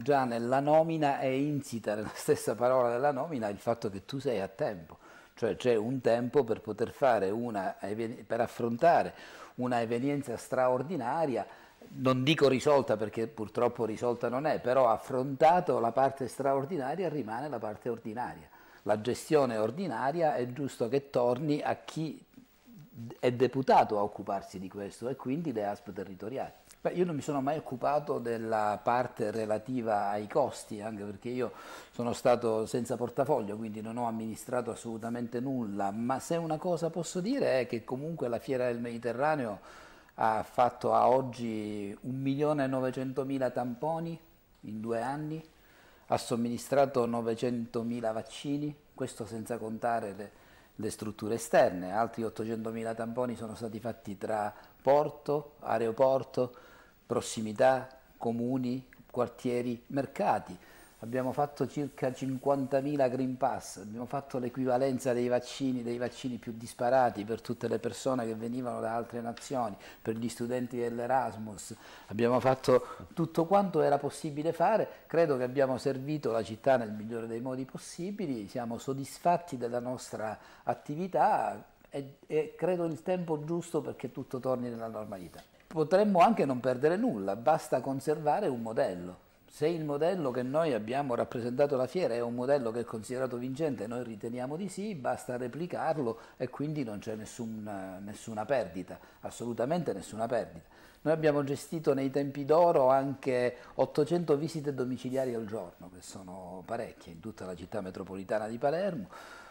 già nella nomina è insita, nella stessa parola della nomina, il fatto che tu sei a tempo, cioè c'è un tempo per poter fare una, per affrontare una evenienza straordinaria, non dico risolta perché purtroppo risolta non è, però affrontato la parte straordinaria rimane la parte ordinaria. La gestione ordinaria è giusto che torni a chi è deputato a occuparsi di questo e quindi le ASP territoriali. Beh, io non mi sono mai occupato della parte relativa ai costi, anche perché io sono stato senza portafoglio, quindi non ho amministrato assolutamente nulla, ma se una cosa posso dire è che comunque la Fiera del Mediterraneo ha fatto a oggi 1.900.000 tamponi in due anni, ha somministrato 900.000 vaccini, questo senza contare le, le strutture esterne, altri 800.000 tamponi sono stati fatti tra porto, aeroporto, prossimità, comuni, quartieri, mercati. Abbiamo fatto circa 50.000 Green Pass, abbiamo fatto l'equivalenza dei vaccini, dei vaccini più disparati per tutte le persone che venivano da altre nazioni, per gli studenti dell'Erasmus, abbiamo fatto tutto quanto era possibile fare, credo che abbiamo servito la città nel migliore dei modi possibili, siamo soddisfatti della nostra attività, è, è credo il tempo giusto perché tutto torni nella normalità. Potremmo anche non perdere nulla, basta conservare un modello. Se il modello che noi abbiamo rappresentato alla fiera è un modello che è considerato vincente, noi riteniamo di sì, basta replicarlo e quindi non c'è nessuna, nessuna perdita, assolutamente nessuna perdita. Noi abbiamo gestito nei tempi d'oro anche 800 visite domiciliari al giorno, che sono parecchie in tutta la città metropolitana di Palermo.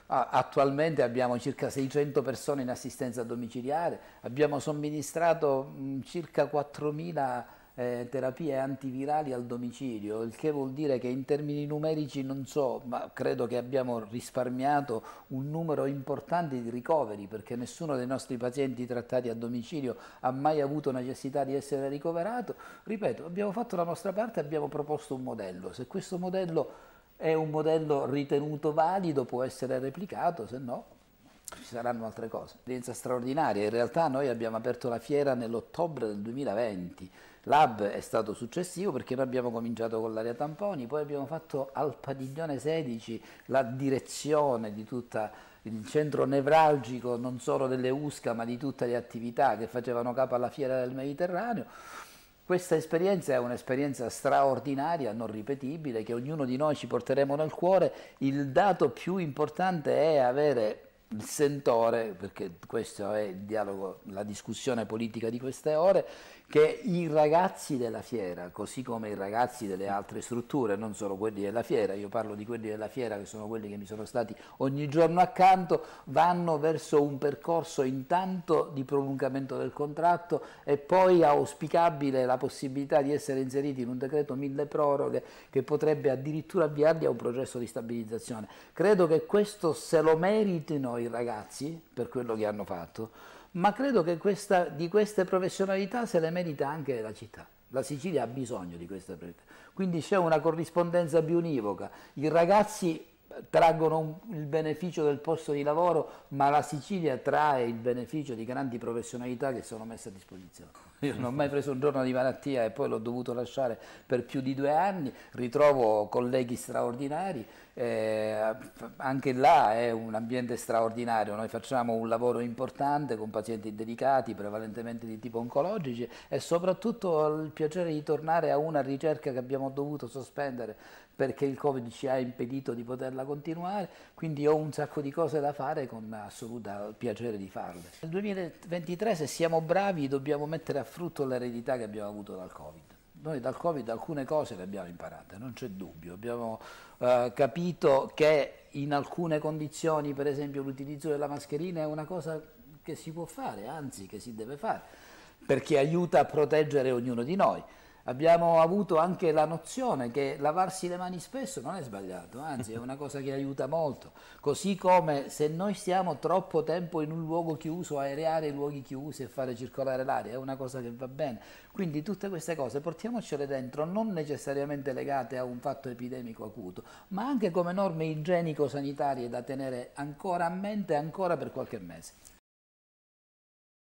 Attualmente abbiamo circa 600 persone in assistenza domiciliare, abbiamo somministrato mm, circa 4.000 eh, terapie antivirali al domicilio, il che vuol dire che in termini numerici non so, ma credo che abbiamo risparmiato un numero importante di ricoveri perché nessuno dei nostri pazienti trattati a domicilio ha mai avuto necessità di essere ricoverato. Ripeto, abbiamo fatto la nostra parte, abbiamo proposto un modello. Se questo modello è un modello ritenuto valido, può essere replicato, se no ci saranno altre cose. Esperienza straordinaria, in realtà noi abbiamo aperto la fiera nell'ottobre del 2020, l'hub è stato successivo perché noi abbiamo cominciato con l'area tamponi, poi abbiamo fatto al padiglione 16 la direzione di tutta il centro nevralgico non solo delle USCA ma di tutte le attività che facevano capo alla fiera del Mediterraneo questa esperienza è un'esperienza straordinaria, non ripetibile, che ognuno di noi ci porteremo nel cuore. Il dato più importante è avere il sentore, perché questo è il dialogo, la discussione politica di queste ore, che i ragazzi della fiera, così come i ragazzi delle altre strutture, non solo quelli della fiera, io parlo di quelli della fiera che sono quelli che mi sono stati ogni giorno accanto, vanno verso un percorso intanto di prolungamento del contratto e poi auspicabile la possibilità di essere inseriti in un decreto mille proroghe che potrebbe addirittura avviarli a un processo di stabilizzazione. Credo che questo se lo meritino i ragazzi per quello che hanno fatto, ma credo che questa, di queste professionalità se le merita anche la città. La Sicilia ha bisogno di queste professionalità. Quindi c'è una corrispondenza bionivoca. I ragazzi traggono il beneficio del posto di lavoro, ma la Sicilia trae il beneficio di grandi professionalità che sono messe a disposizione. Io non ho mai preso un giorno di malattia e poi l'ho dovuto lasciare per più di due anni, ritrovo colleghi straordinari eh, anche là è un ambiente straordinario, noi facciamo un lavoro importante con pazienti delicati, prevalentemente di tipo oncologici e soprattutto ho il piacere di tornare a una ricerca che abbiamo dovuto sospendere perché il Covid ci ha impedito di poterla continuare, quindi ho un sacco di cose da fare con assoluto piacere di farle. Nel 2023 se siamo bravi dobbiamo mettere a frutto l'eredità che abbiamo avuto dal Covid. Noi dal Covid alcune cose le abbiamo imparate, non c'è dubbio, abbiamo eh, capito che in alcune condizioni, per esempio l'utilizzo della mascherina è una cosa che si può fare, anzi che si deve fare, perché aiuta a proteggere ognuno di noi abbiamo avuto anche la nozione che lavarsi le mani spesso non è sbagliato, anzi è una cosa che aiuta molto, così come se noi stiamo troppo tempo in un luogo chiuso, aereare i luoghi chiusi e fare circolare l'aria, è una cosa che va bene. Quindi tutte queste cose portiamocele dentro, non necessariamente legate a un fatto epidemico acuto, ma anche come norme igienico-sanitarie da tenere ancora a mente ancora per qualche mese.